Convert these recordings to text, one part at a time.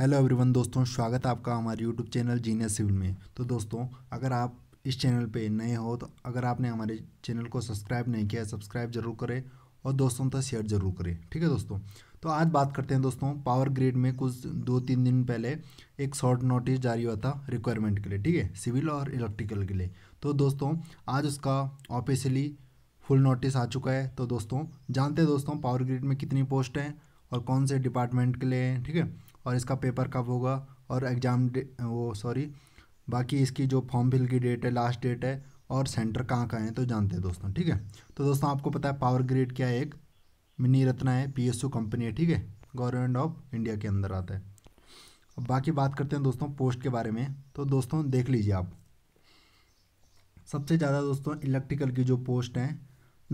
hello everyone दोस्तों स्वागत है आपका हमारे यूट्यूब चैनल जीनियस सिविल में तो दोस्तों अगर आप इस चैनल पे नए हो तो अगर आपने हमारे चैनल को सब्सक्राइब नहीं किया सब्सक्राइब जरूर करें और दोस्तों तक शेयर जरूर करें ठीक है दोस्तों तो आज बात करते हैं दोस्तों पावर ग्रिड में कुछ दो तीन दिन पहले एक शॉर्ट नोटिस जारी हुआ था रिक्वायरमेंट के लिए ठीक है सिविल और इलेक्ट्रिकल के लिए तो दोस्तों आज उसका ऑफिशियली फुल नोटिस आ चुका है तो दोस्तों जानते हैं दोस्तों पावर ग्रिड में कितनी पोस्ट हैं और कौन से डिपार्टमेंट के लिए हैं ठीक है और इसका पेपर कब होगा और एग्ज़ाम वो सॉरी बाकी इसकी जो फॉर्म फिल की डेट है लास्ट डेट है और सेंटर कहाँ कहाँ है तो जानते हैं दोस्तों ठीक है तो दोस्तों आपको पता है पावर ग्रेड क्या है एक मिनी रत्ना है पी कंपनी है ठीक है गवर्नमेंट ऑफ इंडिया के अंदर आता है अब बाकी बात करते हैं दोस्तों पोस्ट के बारे में तो दोस्तों देख लीजिए आप सबसे ज़्यादा दोस्तों इलेक्ट्रिकल की जो पोस्ट हैं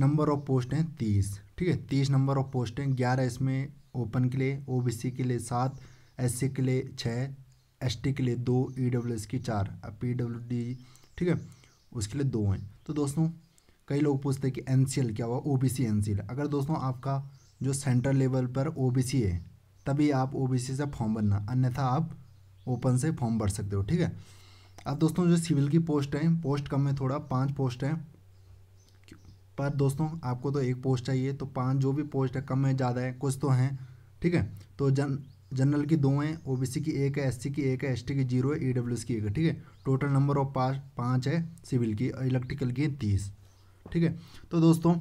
नंबर ऑफ पोस्ट हैं तीस ठीक है तीस नंबर ऑफ पोस्ट हैं ग्यारह इसमें ओपन के लिए ओबीसी के लिए सात एस सी के लिए छः एस टी के लिए दो ई डब्ल्यू एस की चार अब पी डब्ल्यू डी ठीक है उसके लिए दो हैं तो दोस्तों कई लोग पूछते हैं कि एन सी एल क्या हुआ O B C N C L अगर दोस्तों आपका जो सेंट्रल लेवल पर ओ बी सी है तभी आप ओ बी सी से फॉर्म भरना अन्यथा आप ओपन से फॉर्म भर सकते हो ठीक है अब दोस्तों जो सिविल की पोस्ट हैं पोस्ट कम है थोड़ा पाँच पोस्ट हैं पर दोस्तों आपको तो एक पोस्ट चाहिए तो पाँच जो भी पोस्ट है कम है ज़्यादा है कुछ तो हैं ठीक है तो जन जनरल की दो हैं ओबीसी की एक है एससी की एक है एसटी की जीरो है ईडब्ल्यू e की एक है ठीक है टोटल नंबर ऑफ पाँच पाँच है सिविल की और इलेक्ट्रिकल की तीस ठीक है तो दोस्तों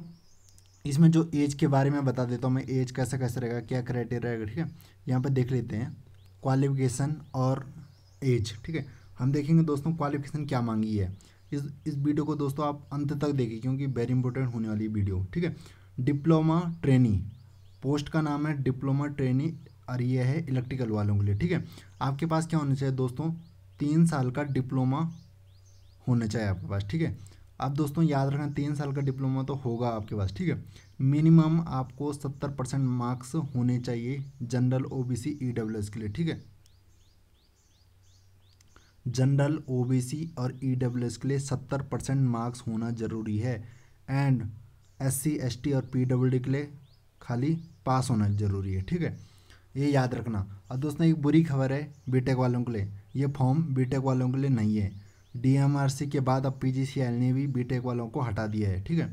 इसमें जो एज के बारे में बता देता हूँ मैं एज कैसा कैसा रहेगा क्या क्राइटेरिया रहेगा ठीक है यहाँ पर देख लेते हैं क्वालिफिकेशन और एज ठीक है हम देखेंगे दोस्तों क्वालिफिकेशन क्या मांगी है इस इस वीडियो को दोस्तों आप अंत तक देखिए क्योंकि वेरी इंपॉर्टेंट होने वाली वीडियो ठीक है डिप्लोमा ट्रेनी पोस्ट का नाम है डिप्लोमा ट्रेनी और ये है इलेक्ट्रिकल वालों के लिए ठीक है आपके पास क्या होना चाहिए दोस्तों तीन साल का डिप्लोमा होना चाहिए आपके पास ठीक है अब दोस्तों याद रखना तीन साल का डिप्लोमा तो होगा आपके पास ठीक है मिनिमम आपको सत्तर परसेंट मार्क्स होने चाहिए जनरल ओबीसी ईडब्ल्यूएस के लिए ठीक है जनरल ओबीसी और ईडब्ल्यूएस e के लिए सत्तर परसेंट मार्क्स होना ज़रूरी है एंड एससी एसटी और पीडब्ल्यूडी के लिए खाली पास होना ज़रूरी है ठीक है ये याद रखना और दोस्तों एक बुरी खबर है बीटेक वालों के लिए ये फॉर्म बीटेक वालों के लिए नहीं है डीएमआरसी के बाद अब पीजीसीएल ने भी बीटेक वालों को हटा दिया है ठीक है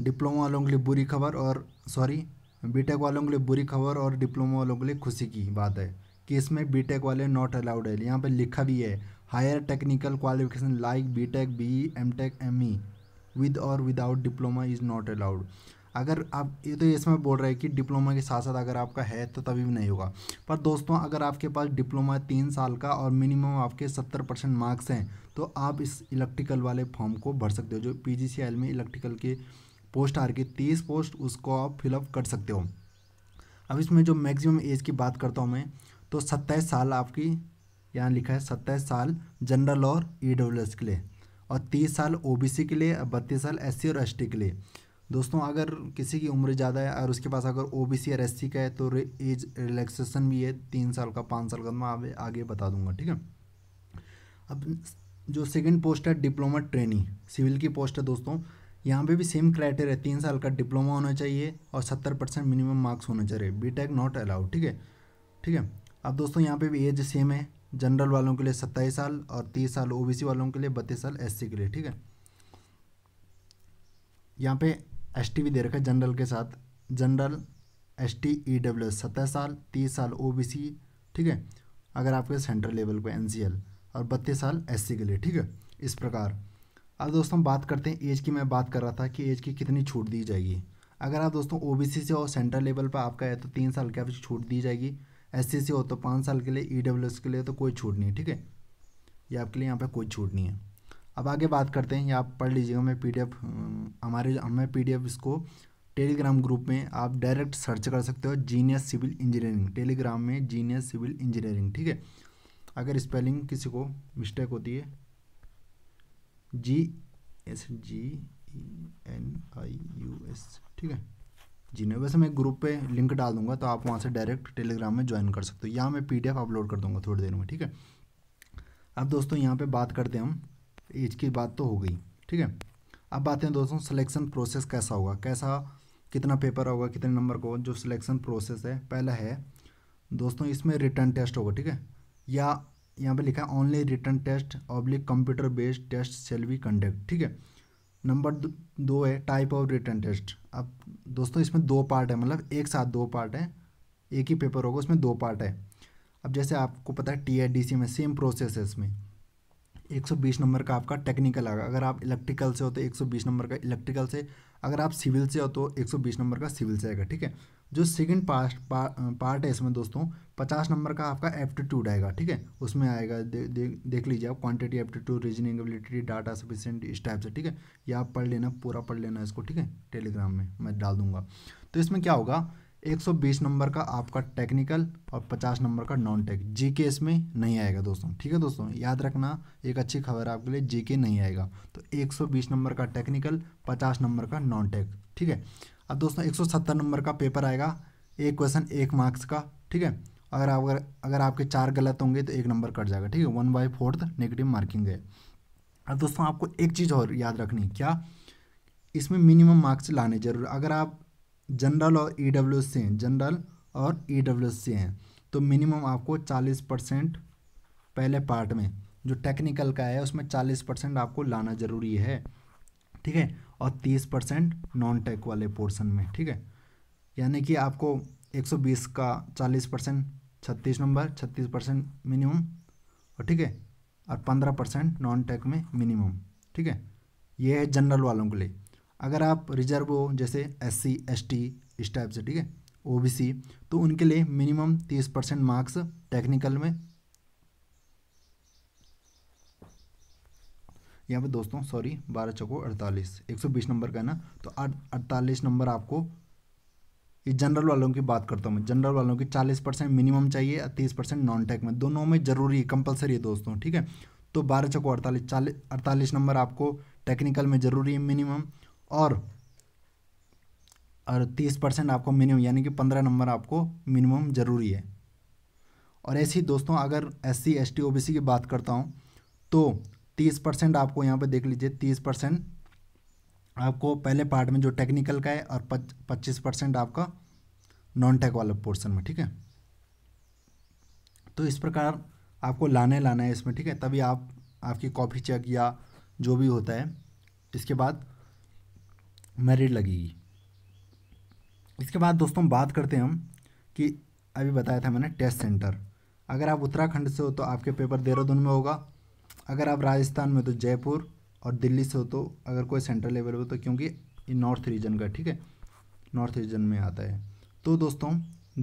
डिप्लोमा वालों के लिए बुरी खबर और सॉरी बीटेक वालों के लिए बुरी खबर और डिप्लोमा वालों के लिए खुशी की बात है कि इसमें बीटेक वाले नॉट अलाउड है यहाँ पर लिखा भी है higher technical qualification like M tech M E with और without diploma is not allowed अगर आप ये तो इसमें बोल रहे हैं कि डिप्लोमा के साथ साथ अगर आपका है तो तभी भी नहीं होगा पर दोस्तों अगर आपके पास डिप्लोमा तीन साल का और मिनिमम आपके सत्तर परसेंट मार्क्स हैं तो आप इस इलेक्ट्रिकल वाले फॉर्म को भर सकते हो जो पी में इलेक्ट्रिकल के पोस्ट आ रही तीस पोस्ट उसको आप फिलअप कर सकते हो अब इसमें जो मैक्सिमम एज की बात करता हूँ मैं तो सत्ताईस साल आपकी यहाँ लिखा है सत्ताईस साल जनरल और ई e के लिए और तीस साल ओ के लिए और बत्तीस साल एस और एस के लिए दोस्तों अगर किसी की उम्र ज़्यादा है और उसके पास अगर ओ बी सी और एस सी का है तो एज रिलैक्सेशन भी है तीन साल का पाँच साल का मैं आप आगे बता दूंगा ठीक है अब जो सेकंड पोस्ट है डिप्लोमा ट्रेनी सिविल की पोस्ट है दोस्तों यहाँ पे भी सेम क्राइटेरिया तीन साल का डिप्लोमा होना चाहिए और सत्तर परसेंट मिनिमम मार्क्स होना चाहिए बी टेक नॉट अलाउड ठीक है ठीक है अब दोस्तों यहाँ पे भी एज सेम है जनरल वालों के लिए सत्ताईस साल और तीस साल ओबीसी वालों के लिए बत्तीस साल एससी के लिए ठीक है यहाँ पे एस टी भी दे रखा है जनरल के साथ general S T E e W S सत्रह साल तीस साल ओ बी सी ठीक है अगर आपके सेंट्रल लेवल पर एन सी एल और बत्तीस साल एस सी के लिए ठीक है इस प्रकार अब दोस्तों हम बात करते हैं एज की मैं बात कर रहा था कि एज की कितनी छूट दी जाएगी अगर आप दोस्तों ओ बी सी से हो सेंट्रल लेवल पर आपका है तो तीन साल के आपकी छूट दी जाएगी एस सी से हो तो पाँच साल के लिए ई डब्ल्यू एस के लिए तो कोई छूट नहीं ठीक है ये आपके लिए यहाँ पर कोई छूट नहीं है अब आगे बात करते हैं या आप पढ़ लीजिएगा मैं पी हम्म, हमारे हमें पी इसको टेलीग्राम ग्रुप में आप डायरेक्ट सर्च कर सकते हो जीनियस सिविल इंजीनियरिंग टेलीग्राम में जीनियस सिविल इंजीनियरिंग ठीक है अगर स्पेलिंग किसी को मिस्टेक होती है G S G E N I U S ठीक है जी नहीं वैसे मैं ग्रुप पे लिंक डाल दूंगा तो आप वहाँ से डायरेक्ट टेलीग्राम में ज्वाइन कर सकते हो या मैं पीडीएफ अपलोड कर दूंगा थोड़ी देर में ठीक है अब दोस्तों यहाँ पे बात करते हैं हम एज की बात तो हो गई ठीक है अब बातें दोस्तों सिलेक्शन प्रोसेस कैसा होगा कैसा कितना पेपर होगा कितने नंबर को जो सिलेक्शन प्रोसेस है पहला है दोस्तों इसमें रिटर्न टेस्ट होगा ठीक है या यहाँ पे लिखा है only written test oblique computer based test shall be conduct ठीक है नंबर दो है टाइप ऑफ रिटर्न टेस्ट अब दोस्तों इसमें दो पार्ट है मतलब एक साथ दो पार्ट है एक ही पेपर होगा उसमें दो पार्ट है अब जैसे आपको पता है टी में सेम प्रोसेस है इसमें 120 नंबर का आपका टेक्निकल आएगा अगर आप इलेक्ट्रिकल से हो तो 120 नंबर का इलेक्ट्रिकल से अगर आप सिविल से हो तो 120 नंबर का सिविल से आएगा ठीक है जो सेकंड पार्ट पार्ट है इसमें दोस्तों 50 नंबर का आपका एप्टीट्यूड आएगा ठीक है उसमें आएगा दे, दे, देख लीजिए आप quantity aptitude reasoning ability data sufficient इस टाइप से ठीक है ये आप पढ़ लेना पूरा पढ़ लेना इसको ठीक है टेलीग्राम में मैं डाल दूंगा तो इसमें क्या होगा 120 नंबर का आपका टेक्निकल और 50 नंबर का नॉन टेक के इसमें नहीं आएगा दोस्तों ठीक है दोस्तों याद रखना एक अच्छी खबर आपके लिए के नहीं आएगा तो 120 नंबर का टेक्निकल 50 नंबर का नॉन टेक ठीक है अब दोस्तों 170 नंबर का पेपर आएगा एक क्वेश्चन एक मार्क्स का ठीक है अगर आप अगर अगर आपके चार गलत होंगे तो एक नंबर कट जाएगा ठीक है one by fourth negative marking है अब दोस्तों आपको एक चीज़ और याद रखनी क्या इसमें मिनिमम मार्क्स लाने जरूर अगर आप जनरल और ई डब्ल्यू सी जनरल और ई डब्ल्यू सी हैं तो मिनिमम आपको चालीस परसेंट पहले पार्ट में जो टेक्निकल का है उसमें चालीस परसेंट आपको लाना ज़रूरी है ठीक है और तीस परसेंट नॉन टेक वाले पोर्शन में ठीक है यानी कि आपको एक सौ बीस का चालीस परसेंट छत्तीस नंबर छत्तीस परसेंट मिनिमम और ठीक है और पंद्रह परसेंट नॉन टेक में मिनिमम ठीक है ये है जनरल वालों के लिए अगर आप रिजर्व हो जैसे एस सी एस टी इस टाइप से ठीक है ओ बी सी तो उनके लिए मिनिमम तीस परसेंट मार्क्स टेक्निकल में यहाँ पे दोस्तों सॉरी बारह चौको अड़तालीस एक सौ बीस नंबर का है ना तो अड़तालीस नंबर आपको ये जनरल वालों की बात करता हूँ मैं जनरल वालों की चालीस परसेंट मिनिमम चाहिए और तीस परसेंट नॉन टेक में दोनों में ज़रूरी है कंपलसरी है दोस्तों ठीक है तो बारह चौको अड़तालीस चालीस अड़तालीस नंबर आपको टेक्निकल में ज़रूरी है मिनिमम और और तीस परसेंट आपको मिनिमम यानी कि पंद्रह नंबर आपको मिनिमम ज़रूरी है और ऐसे ही दोस्तों अगर S C S T O B C की बात करता हूँ तो तीस परसेंट आपको यहाँ पे देख लीजिए तीस परसेंट आपको पहले पार्ट में जो टेक्निकल का है और पच्चीस परसेंट आपका नॉन टेक वाला पोर्शन में ठीक है तो इस प्रकार आपको लाने लाना है इसमें ठीक है तभी आप आपकी कॉपी चेक या जो भी होता है इसके बाद मेरिट लगेगी इसके बाद दोस्तों बात करते हैं हम कि अभी बताया था मैंने टेस्ट सेंटर अगर आप उत्तराखंड से हो तो आपके पेपर देहरादून में होगा अगर आप राजस्थान में तो जयपुर और दिल्ली से हो तो अगर कोई सेंट्रल लेवल हो तो क्योंकि ये नॉर्थ रीजन का ठीक है नॉर्थ रीजन में आता है तो दोस्तों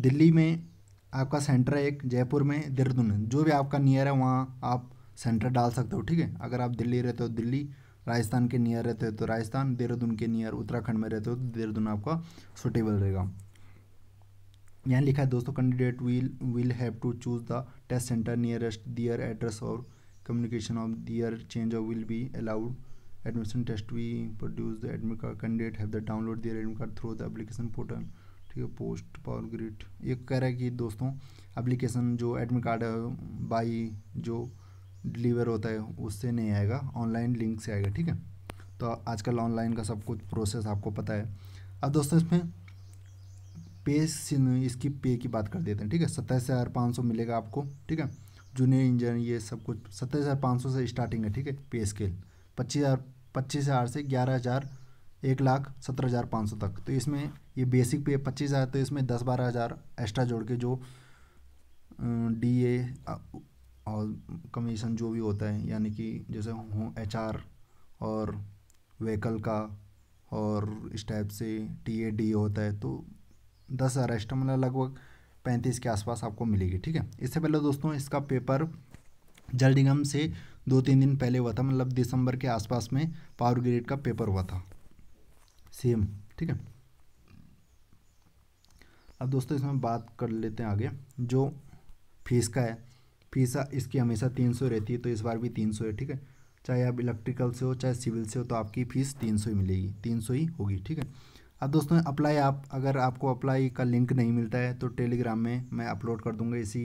दिल्ली में आपका सेंटर है एक जयपुर में देहरादून जो भी आपका नियर है वहाँ आप सेंटर डाल सकते हो ठीक है अगर आप दिल्ली रहते हो दिल्ली राजस्थान के नियर रहते हो तो राजस्थान देहरादून के नियर उत्तराखंड में रहते हो तो देहरादून आपका सुटेबल रहेगा यहाँ लिखा है दोस्तों candidate will will have to choose the test centre nearest their address और communication of their change of will be allowed admission test we produce the admit card candidate have the download their admit card through the application portal ठीक है post power grid ये कह रहा है कि दोस्तों application जो एडमिट कार्ड है बाई जो डिलीवर होता है उससे नहीं आएगा ऑनलाइन लिंक से आएगा ठीक है तो आजकल ऑनलाइन का सब कुछ प्रोसेस आपको पता है अब दोस्तों इसमें पे इसकी पे की बात कर देते हैं ठीक है सत्ताईस हज़ार पाँच सौ मिलेगा आपको ठीक है जूनियर इंजन ये सब कुछ सत्ताईस हज़ार पाँच सौ से स्टार्टिंग है ठीक है पे स्केल पच्चीस हज़ार पच्चीस हज़ार से ग्यारह हज़ार एक लाख सत्रह हज़ार पाँच सौ तक तो इसमें ये बेसिक पे पच्चीस हज़ार तो इसमें दस बारह हज़ार एक्स्ट्रा जोड़ के जो डी ए और कमीशन जो भी होता है यानी कि जैसे एच आर और व्हीकल का और इस टाइप से टी ए डी होता है तो दस हज़ार एक्स्ट्रा मतलब लगभग पैंतीस के आसपास आपको मिलेगी ठीक है इससे पहले दोस्तों इसका पेपर जल निगम से दो तीन दिन पहले हुआ था मतलब दिसंबर के आसपास में पावर ग्रेड का पेपर हुआ था सेम ठीक है अब दोस्तों इसमें बात कर लेते हैं आगे जो फीस का है फ़ीस इसकी हमेशा तीन सौ रहती है तो इस बार भी तीन सौ है ठीक है चाहे आप इलेक्ट्रिकल से हो चाहे सिविल से हो तो आपकी फ़ीस तीन सौ ही मिलेगी तीन सौ ही होगी ठीक है अब दोस्तों अप्लाई आप अगर आपको अप्लाई का लिंक नहीं मिलता है तो टेलीग्राम में मैं अपलोड कर दूंगा इसी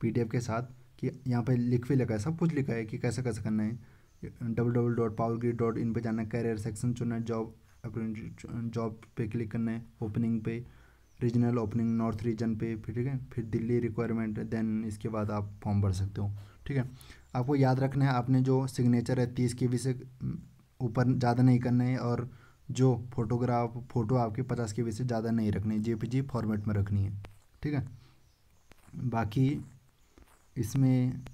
पी के साथ कि यहाँ पर लिख भी लिखा है सब कुछ लिखा है कि कैसे कैसे करना है W W dot power dot in पर जाना है कैरियर सेक्शन चुनना है जॉब जॉब पे क्लिक करना है ओपनिंग पे रीजनल ओपनिंग नॉर्थ रीजन पे फिर ठीक है फिर दिल्ली रिक्वायरमेंट देन इसके बाद आप फॉर्म भर सकते हो ठीक है आपको याद रखना है आपने जो सिग्नेचर है तीस के वी से ऊपर ज़्यादा नहीं करना है और जो फोटोग्राफ फ़ोटो आपके पचास के वी से ज़्यादा नहीं रखनी है जेपीजी फॉर्मेट में रखनी है ठीक है बाकी इसमें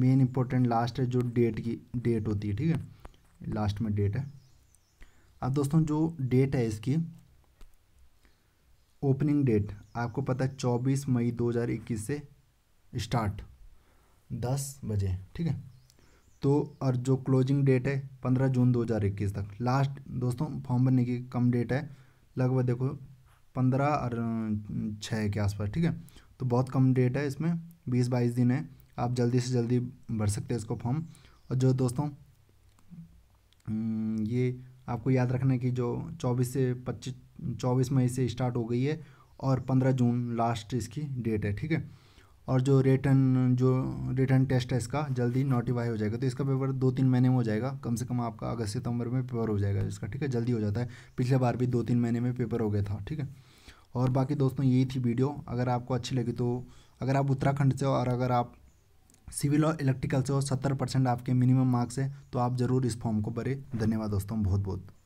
मेन इम्पोर्टेंट लास्ट है जो डेट की डेट होती है ठीक है लास्ट में डेट है अब दोस्तों जो डेट है इसकी ओपनिंग डेट आपको पता है चौबीस मई 2021 से स्टार्ट दस बजे ठीक है तो और जो क्लोजिंग डेट है पंद्रह जून 2021 तक लास्ट दोस्तों फॉर्म भरने की कम डेट है लगभग देखो पंद्रह और छः के आसपास ठीक है तो बहुत कम डेट है इसमें बीस बाईस दिन है आप जल्दी से जल्दी भर सकते हैं इसको फॉर्म और जो दोस्तों ये आपको याद रखना है कि जो चौबीस से पच्चीस चौबीस मई से स्टार्ट हो गई है और पंद्रह जून लास्ट इसकी डेट है ठीक है और जो रिटर्न जो रिटर्न टेस्ट है इसका जल्दी नोटिफाई हो जाएगा तो इसका पेपर दो तीन महीने में हो जाएगा कम से कम आपका अगस्त सितंबर में पेपर हो जाएगा इसका ठीक है जल्दी हो जाता है पिछले बार भी दो तीन महीने में पेपर हो गया था ठीक है और बाकी दोस्तों यही थी वीडियो अगर आपको अच्छी लगी तो अगर आप उत्तराखंड से हो और अगर आप सिविल और इलेक्ट्रिकल से हो सत्तर परसेंट आपके मिनिमम मार्क्स है तो आप ज़रूर इस फॉर्म को भरे धन्यवाद दोस्तों बहुत बहुत